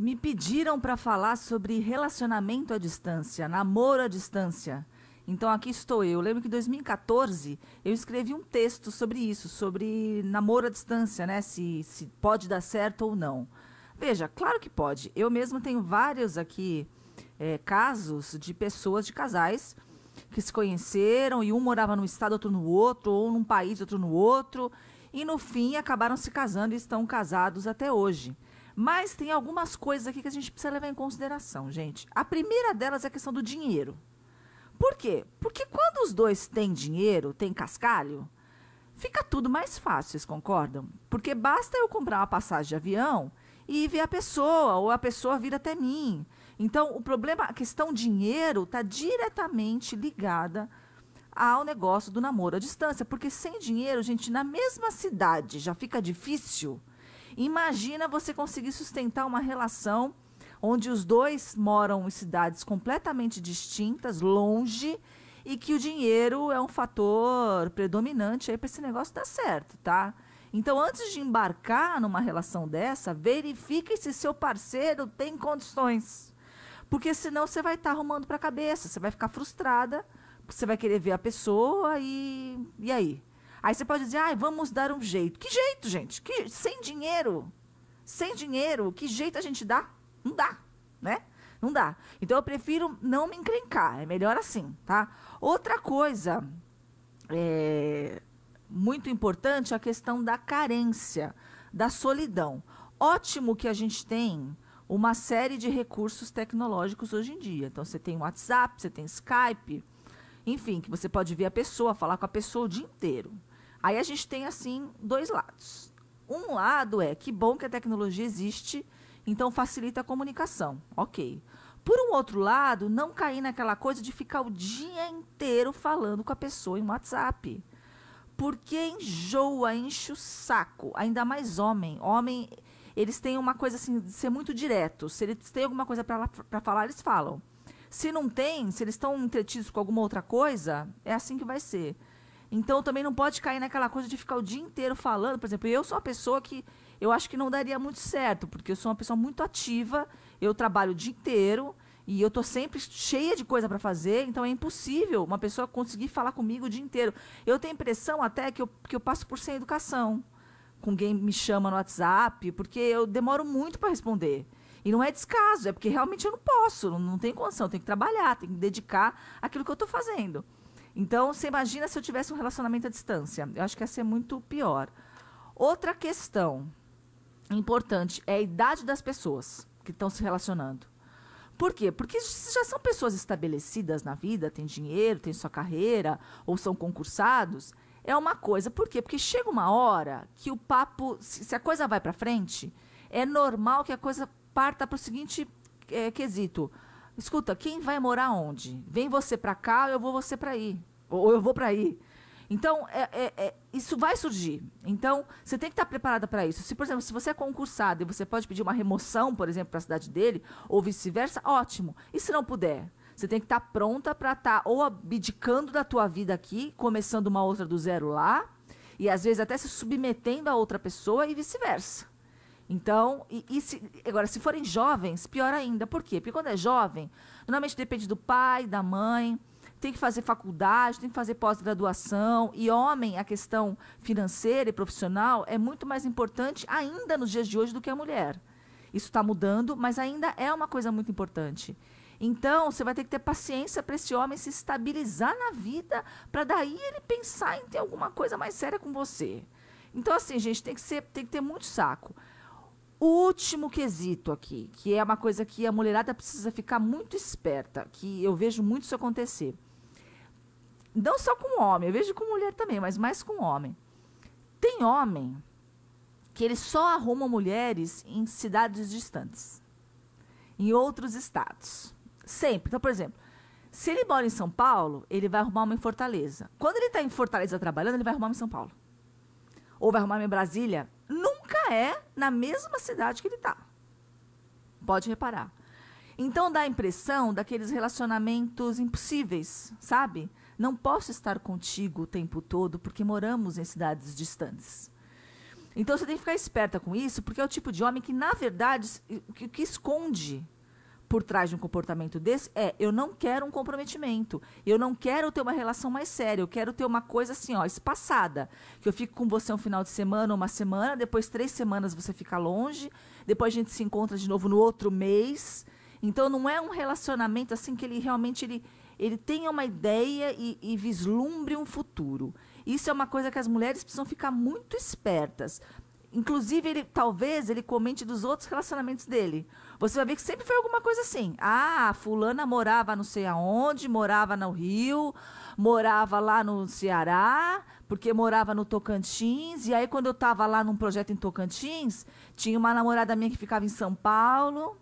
Me pediram para falar sobre relacionamento à distância, namoro à distância. Então aqui estou eu. Lembro que em 2014 eu escrevi um texto sobre isso, sobre namoro à distância, né? Se, se pode dar certo ou não. Veja, claro que pode. Eu mesmo tenho vários aqui é, casos de pessoas, de casais, que se conheceram e um morava num estado, outro no outro, ou num país, outro no outro, e no fim acabaram se casando e estão casados até hoje. Mas tem algumas coisas aqui que a gente precisa levar em consideração, gente. A primeira delas é a questão do dinheiro. Por quê? Porque quando os dois têm dinheiro, têm cascalho, fica tudo mais fácil, vocês concordam? Porque basta eu comprar uma passagem de avião e ver a pessoa, ou a pessoa vir até mim. Então, o problema, a questão dinheiro, está diretamente ligada ao negócio do namoro à distância. Porque sem dinheiro, gente, na mesma cidade já fica difícil Imagina você conseguir sustentar uma relação onde os dois moram em cidades completamente distintas, longe, e que o dinheiro é um fator predominante aí para esse negócio dar certo, tá? Então, antes de embarcar numa relação dessa, verifique se seu parceiro tem condições. Porque senão você vai estar tá arrumando para a cabeça, você vai ficar frustrada, você vai querer ver a pessoa e e aí, Aí você pode dizer, ah, vamos dar um jeito. Que jeito, gente? Que, sem dinheiro. Sem dinheiro, que jeito a gente dá? Não dá, né? Não dá. Então eu prefiro não me encrencar. É melhor assim, tá? Outra coisa é, muito importante é a questão da carência, da solidão. Ótimo que a gente tem uma série de recursos tecnológicos hoje em dia. Então você tem WhatsApp, você tem Skype, enfim, que você pode ver a pessoa, falar com a pessoa o dia inteiro. Aí a gente tem, assim, dois lados. Um lado é que bom que a tecnologia existe, então facilita a comunicação. Ok. Por um outro lado, não cair naquela coisa de ficar o dia inteiro falando com a pessoa em WhatsApp. Porque enjoa, enche o saco. Ainda mais homem. Homem, eles têm uma coisa assim de ser muito direto. Se eles têm alguma coisa para falar, eles falam. Se não tem, se eles estão entretidos com alguma outra coisa, é assim que vai ser. Então também não pode cair naquela coisa de ficar o dia inteiro falando. Por exemplo, eu sou uma pessoa que eu acho que não daria muito certo, porque eu sou uma pessoa muito ativa, eu trabalho o dia inteiro e eu tô sempre cheia de coisa para fazer, então é impossível uma pessoa conseguir falar comigo o dia inteiro. Eu tenho a impressão até que eu, que eu passo por sem educação. Com quem me chama no WhatsApp, porque eu demoro muito para responder. E não é descaso, é porque realmente eu não posso, não, não tenho condição, eu tenho que trabalhar, tenho que dedicar aquilo que eu estou fazendo. Então, você imagina se eu tivesse um relacionamento à distância. Eu acho que ia ser muito pior. Outra questão importante é a idade das pessoas que estão se relacionando. Por quê? Porque já são pessoas estabelecidas na vida, têm dinheiro, têm sua carreira, ou são concursados. É uma coisa. Por quê? Porque chega uma hora que o papo, se a coisa vai para frente, é normal que a coisa parta para o seguinte é, quesito. Escuta, quem vai morar onde? Vem você para cá, eu vou você para aí ou eu vou para aí. Então, é, é, é, isso vai surgir. Então, você tem que estar tá preparada para isso. Se, por exemplo, se você é concursado e você pode pedir uma remoção, por exemplo, para a cidade dele, ou vice-versa, ótimo. E se não puder? Você tem que estar tá pronta para estar tá ou abdicando da tua vida aqui, começando uma outra do zero lá, e às vezes até se submetendo a outra pessoa e vice-versa. Então, e, e se, agora, se forem jovens, pior ainda. Por quê? Porque quando é jovem, normalmente depende do pai, da mãe, tem que fazer faculdade, tem que fazer pós-graduação. E homem, a questão financeira e profissional é muito mais importante ainda nos dias de hoje do que a mulher. Isso está mudando, mas ainda é uma coisa muito importante. Então, você vai ter que ter paciência para esse homem se estabilizar na vida, para daí ele pensar em ter alguma coisa mais séria com você. Então, assim, gente, tem que, ser, tem que ter muito saco. O último quesito aqui, que é uma coisa que a mulherada precisa ficar muito esperta, que eu vejo muito isso acontecer. Não só com homem, eu vejo com mulher também, mas mais com homem. Tem homem que ele só arruma mulheres em cidades distantes, em outros estados. Sempre. Então, por exemplo, se ele mora em São Paulo, ele vai arrumar uma em Fortaleza. Quando ele está em Fortaleza trabalhando, ele vai arrumar uma em São Paulo. Ou vai arrumar uma em Brasília. Nunca é na mesma cidade que ele está. Pode reparar. Então dá a impressão daqueles relacionamentos impossíveis, sabe? Não posso estar contigo o tempo todo porque moramos em cidades distantes. Então você tem que ficar esperta com isso, porque é o tipo de homem que, na verdade, o que, que esconde por trás de um comportamento desse é eu não quero um comprometimento. Eu não quero ter uma relação mais séria. Eu quero ter uma coisa assim, ó, espaçada. Que eu fico com você um final de semana, uma semana, depois três semanas você fica longe, depois a gente se encontra de novo no outro mês. Então não é um relacionamento assim que ele realmente ele, ele tenha uma ideia e, e vislumbre um futuro. Isso é uma coisa que as mulheres precisam ficar muito espertas. Inclusive, ele talvez ele comente dos outros relacionamentos dele. Você vai ver que sempre foi alguma coisa assim. Ah, fulana morava não sei aonde, morava no Rio, morava lá no Ceará, porque morava no Tocantins. E aí, quando eu estava lá num projeto em Tocantins, tinha uma namorada minha que ficava em São Paulo.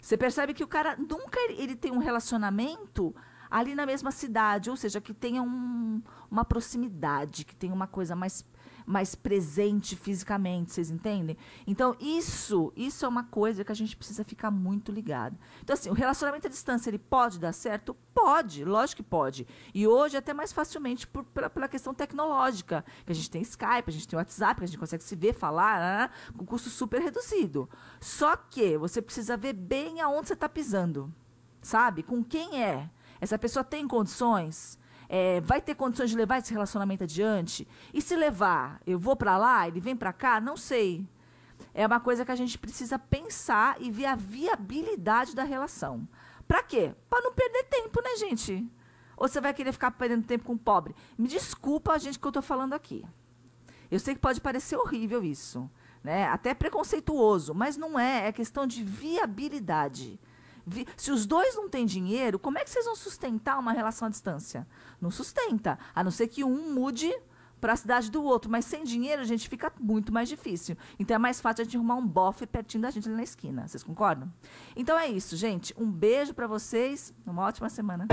Você percebe que o cara nunca ele tem um relacionamento ali na mesma cidade, ou seja, que tenha um, uma proximidade, que tenha uma coisa mais mais presente fisicamente, vocês entendem? Então, isso, isso é uma coisa que a gente precisa ficar muito ligado. Então, assim, o relacionamento à distância, ele pode dar certo? Pode, lógico que pode. E hoje até mais facilmente por, pela, pela, questão tecnológica, que a gente tem Skype, a gente tem WhatsApp, que a gente consegue se ver, falar, né, com custo super reduzido. Só que você precisa ver bem aonde você está pisando, sabe? Com quem é? Essa pessoa tem condições? É, vai ter condições de levar esse relacionamento adiante? E se levar, eu vou para lá, ele vem para cá? Não sei. É uma coisa que a gente precisa pensar e ver a viabilidade da relação. Para quê? Para não perder tempo, né, gente? Ou você vai querer ficar perdendo tempo com o pobre? Me desculpa a gente que eu estou falando aqui. Eu sei que pode parecer horrível isso, né? Até preconceituoso, mas não é, é questão de viabilidade. Se os dois não têm dinheiro, como é que vocês vão sustentar uma relação à distância? Não sustenta, a não ser que um mude para a cidade do outro, mas sem dinheiro a gente fica muito mais difícil. Então é mais fácil a gente arrumar um bofe pertinho da gente ali na esquina. Vocês concordam? Então é isso, gente. Um beijo para vocês, uma ótima semana.